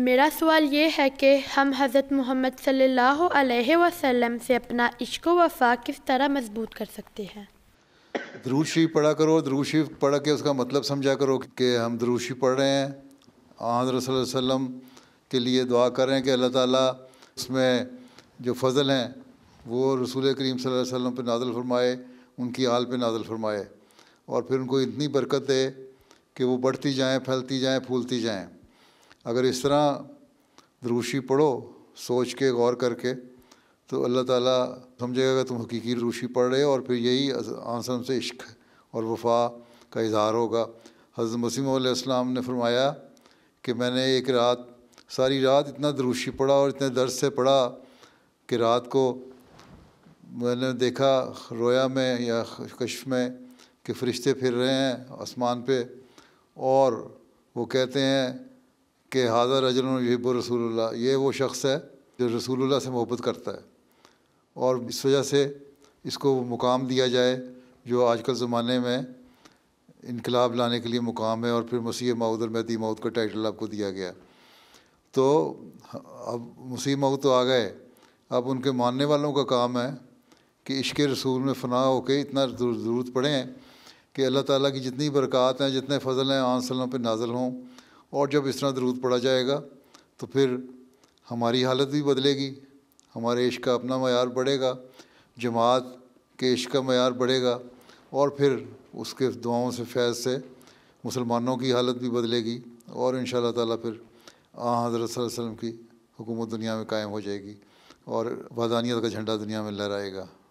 मेरा सवाल ये है कि हम हज़रत मोहम्मद सल्लल्लाहु अलैहि वसल्लम से अपना इश्क वफा किस तरह मजबूत कर सकते हैं दरूद पढ़ा करो दरूद पढ़ा पढ़ के उसका मतलब समझा करो कि हम दरूद पढ़ रहे हैं हजरत वसल्लम के लिए दुआ कर रहे हैं कि अल्लाह ताला उसमें जो फ़ज़ल हैं वो रसूल करीम वसल्लम पर नादल फरमाए उनकी आल पर नादल फरमाए और फिर उनको इतनी बरकत दे कि वो बढ़ती जाएँ फैलती जाएँ फूलती जाएँ अगर इस तरह रूशी पढ़ो सोच के गौर करके तो अल्लाह ताला समझेगा कि तुम हकीकी रूशी पढ़ रहे हो और फिर यही आंसर से इश्क और वफा का इजहार होगा हज़रत मसीम ने फरमाया कि मैंने एक रात सारी रात इतना दरूशी पढ़ा और इतने दर्द से पढ़ा कि रात को मैंने देखा रोया में या कश में कि फ़रिश्ते फिर रहे हैं आसमान पे और वो कहते हैं कि हाजर यब रसूलुल्लाह ये वो शख्स है जो रसूलुल्लाह से मोहब्बत करता है और इस वजह से इसको मुकाम दिया जाए जो आजकल ज़माने में इनकलाब लाने के लिए मुकाम है और फिर मसीह माऊद और मैदी माऊद का टाइटल आपको दिया गया तो अब मसीह माऊद तो आ गए अब उनके मानने वालों का काम है कि इश्क रसूल में फ़ना होकर इतना ज़रूरत हैं कि अल्लाह ताला की जितनी बरक़ात हैं जितने फ़जल हैं आन पर नाजल हों और जब इस तरह दरूद पढ़ा जाएगा तो फिर हमारी हालत भी बदलेगी हमारे इश्क का अपना मैार बढ़ेगा जमात के इश्क का मैार बढ़ेगा और फिर उसके दुआओं से फैज़ से मुसलमानों की हालत भी बदलेगी और इन शाह फिर आ हज़रत वसम की हुकूमत दुनिया में कायम हो जाएगी और वदानियत का झंडा दुनिया में लहराएगा